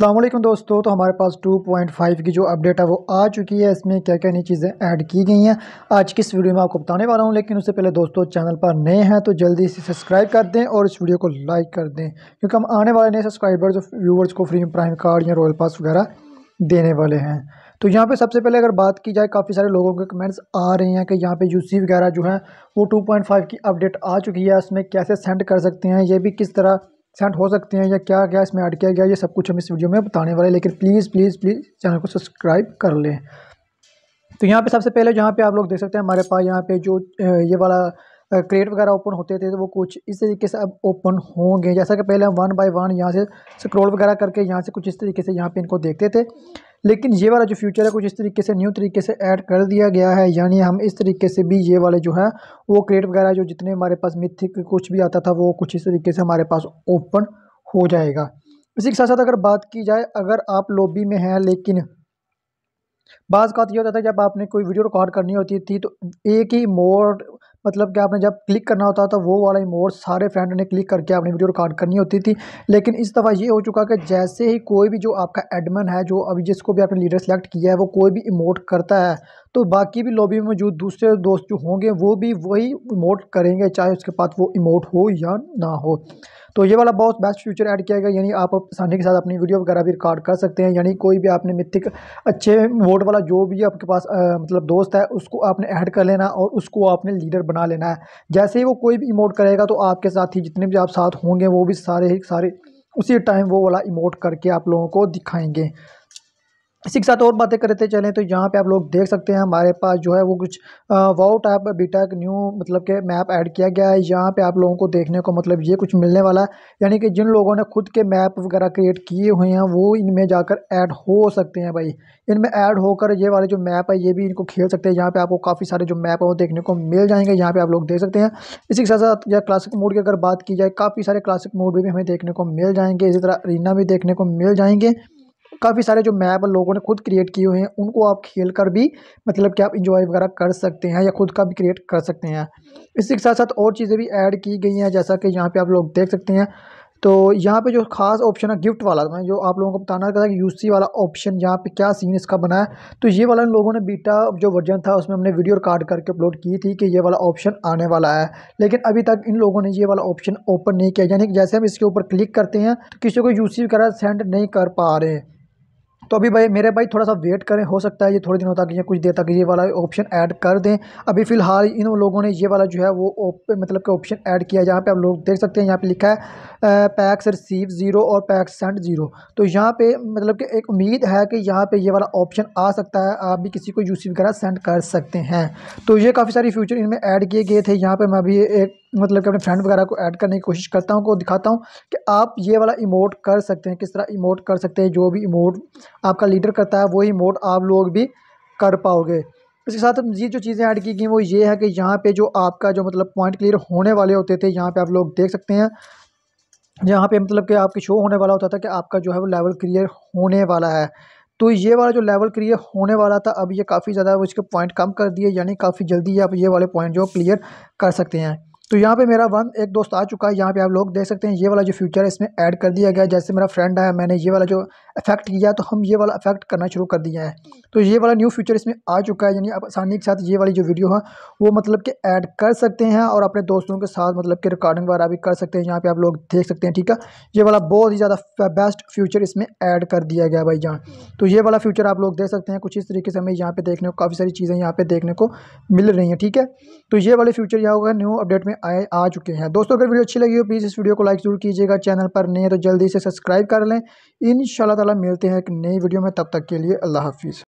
अल्लाम दोस्तों तो हमारे पास 2.5 की जो अपडेट है वो आ चुकी है इसमें क्या क्या नई चीज़ें ऐड की गई हैं आज की इस वीडियो में आपको बताने वाला हूँ लेकिन उससे पहले दोस्तों चैनल पर नए हैं तो जल्दी से सब्सक्राइब कर दें और इस वीडियो को लाइक कर दें क्योंकि हम आने वाले नए सब्सक्राइबर्स व्यूवर्स को फ्री प्राइम कार्ड या रॉयल पास वगैरह देने वाले हैं तो यहाँ पर सबसे पहले अगर बात की जाए काफ़ी सारे लोगों के कमेंट्स आ रहे हैं कि यहाँ यू सी वगैरह जो है वो फाइव की अपडेट आ चुकी है उसमें कैसे सेंड कर सकते हैं ये भी किस तरह सेंड हो सकते हैं या क्या क्या इसमें ऐड किया गया ये सब कुछ हम इस वीडियो में बताने वाले हैं लेकिन प्लीज़ प्लीज़ प्लीज़ चैनल को सब्सक्राइब कर लें तो यहाँ पे सबसे पहले जहाँ पे आप लोग देख सकते हैं हमारे पास यहाँ पे जो ये वाला क्रेट वगैरह ओपन होते थे तो वो कुछ इस तरीके से अब ओपन होंगे जैसा कि पहले हम वन बाई वन यहाँ से स्क्रोल वगैरह करके यहाँ से कुछ इस तरीके से यहाँ पर इनको देखते थे लेकिन ये वाला जो फ्यूचर है कुछ इस तरीके से न्यू तरीके से ऐड कर दिया गया है यानी हम इस तरीके से भी ये वाले जो है वो क्रेट वगैरह जो जितने हमारे पास मिथिक कुछ भी आता था वो कुछ इस तरीके से हमारे पास ओपन हो जाएगा इसी के साथ साथ अगर बात की जाए अगर आप लॉबी में हैं लेकिन बाज़ का ये होता था जब आपने कोई वीडियो रिकॉर्ड करनी होती थी तो एक ही मोड मतलब कि आपने जब क्लिक करना होता था तो वो वाला इमोट सारे फ्रेंड ने क्लिक करके अपनी वीडियो रिकॉर्ड करनी होती थी लेकिन इस दफ़ा ये हो चुका कि जैसे ही कोई भी जो आपका एडमन है जो अभी जिसको भी आपने लीडर सेलेक्ट किया है वो कोई भी इमोट करता है तो बाकी भी लॉबी में मौजूद दूसरे दोस्त जो होंगे वो भी वही इमोट करेंगे चाहे उसके पास वो इमोट हो या ना हो तो ये वाला बहुत बेस्ट फ्यूचर ऐड किया गया यानी आप आसानी के साथ अपनी वीडियो वगैरह भी रिकॉर्ड कर सकते हैं यानी कोई भी आपने मिथिक अच्छे वोट वाला जो भी आपके पास आ, मतलब दोस्त है उसको आपने ऐड कर लेना और उसको आपने लीडर बना लेना है जैसे ही वो कोई भी इमोट करेगा तो आपके साथ ही जितने भी आप साथ होंगे वो भी सारे ही सारे उसी टाइम वो वाला इमोट करके आप लोगों को दिखाएंगे इसी के साथ और बातें करते चलें तो यहाँ पे आप लोग देख सकते हैं हमारे पास जो है वो कुछ वाओ टाइप बीटा न्यू मतलब के मैप ऐड किया गया है यहाँ पे आप लोगों को देखने को मतलब ये कुछ मिलने वाला है यानी कि जिन लोगों ने खुद के मैप वगैरह क्रिएट किए हुए हैं वो इनमें जाकर ऐड हो सकते हैं भाई इनमें ऐड होकर ये वाले जो मैप है ये भी इनको खेल सकते हैं यहाँ पर आपको काफ़ी सारे जो मैप है वो देखने को मिल जाएंगे यहाँ पर आप लोग देख सकते हैं इसी के साथ साथ या क्लासिक मोड की अगर बात की जाए काफ़ी सारे क्लासिक मोड भी हमें देखने को मिल जाएंगे इसी तरह रीना भी देखने को मिल जाएंगे काफ़ी सारे जो मैप लोगों ने खुद क्रिएट किए हुए हैं उनको आप खेल कर भी मतलब कि आप इंजॉय वगैरह कर सकते हैं या खुद का भी क्रिएट कर सकते हैं इसी के साथ साथ और चीज़ें भी ऐड की गई हैं जैसा कि यहाँ पर आप लोग देख सकते हैं तो यहाँ पे जो खास ऑप्शन है गिफ्ट वाला मैं जो आप लोगों को बताना था कि यूसी वाला ऑप्शन यहाँ पे क्या सीन इसका बना है तो ये वाला इन लोगों ने बीटा जो वर्जन था उसमें हमने वीडियो रिकॉर्ड करके अपलोड की थी कि ये वाला ऑप्शन आने वाला है लेकिन अभी तक इन लोगों ने ये वाला ऑप्शन ओपन नहीं किया यानी कि जैसे हम इसके ऊपर क्लिक करते हैं तो किसी को यू वगैरह सेंड नहीं कर पा रहे हैं तो अभी भाई मेरे भाई थोड़ा सा वेट करें हो सकता है ये थोड़े दिनों तक या कुछ देर तक ये वाला ऑप्शन ऐड कर दें अभी फ़िलहाल इन लोगों ने ये वाला जो है वो मतलब कि ऑप्शन ऐड किया जहाँ पे आप लोग देख सकते हैं यहाँ पे लिखा है पैक्स रिसीव ज़ीरो और पैक्स सेंड ज़ीरो तो यहाँ पे मतलब कि एक उम्मीद है कि यहाँ पर ये वाला ऑप्शन आ सकता है आप भी किसी को यूसी वगैरह सेंड कर सकते हैं तो ये काफ़ी सारी फ्यूचर इनमें ऐड किए गए थे यहाँ पर मैं अभी एक मतलब कि अपने फ्रेंड वगैरह को ऐड करने की कोशिश करता हूँ को दिखाता हूँ कि आप ये वाला इमोट कर सकते हैं किस तरह इमोट कर सकते हैं जो भी इमोट आपका लीडर करता है वही इमोट आप लोग भी कर पाओगे इसके साथ ये जो चीज़ें ऐड की गई वो ये है कि यहाँ पे जो आपका जो मतलब पॉइंट क्लियर होने वाले होते थे यहाँ पे आप लोग देख सकते हैं यहाँ पे मतलब कि आपके शो होने वाला होता था कि आपका जो है वो लेवल क्लियर होने वाला है तो ये वाला जो लेवल क्लियर होने वाला था अब ये काफ़ी ज़्यादा इसके पॉइंट कम कर दिए यानी काफ़ी जल्दी आप ये वाले पॉइंट जो क्लियर कर सकते हैं तो यहाँ पे मेरा वन एक दोस्त आ चुका है यहाँ पे आप लोग देख सकते हैं ये वाला जो फ्यूचर है इसमें ऐड कर दिया गया जैसे मेरा फ्रेंड आया मैंने ये वाला जो इफेक्ट किया तो हम ये वाला इफेक्ट करना शुरू कर दिया है तो ये वाला न्यू फ्यूचर इसमें आ चुका है यानी आप आसानी के साथ ये वाली जो वीडियो है वो मतलब कि ऐड कर सकते हैं और अपने दोस्तों के साथ मतलब कि रिकॉर्डिंग वगैरह भी कर सकते हैं यहाँ पर आप लोग देख सकते हैं ठीक है ये वाला बहुत ही ज़्यादा बेस्ट फ्यूचर इसमें ऐड कर दिया गया भाई जान तो ये वाला फ्यूचर आप लोग देख सकते हैं कुछ इस तरीके से हमें यहाँ पर देखने को काफ़ी सारी चीज़ें यहाँ पर देखने को मिल रही हैं ठीक है तो ये वाले फ्यूचर यहाँ होगा न्यू अपडेट में आए आ चुके हैं दोस्तों अगर वीडियो अच्छी लगी हो प्लीज़ इस वीडियो को लाइक जरूर कीजिएगा चैनल पर नए तो जल्दी से सब्सक्राइब कर लें इन ताला मिलते हैं एक नई वीडियो में तब तक के लिए अल्लाह हाफिज़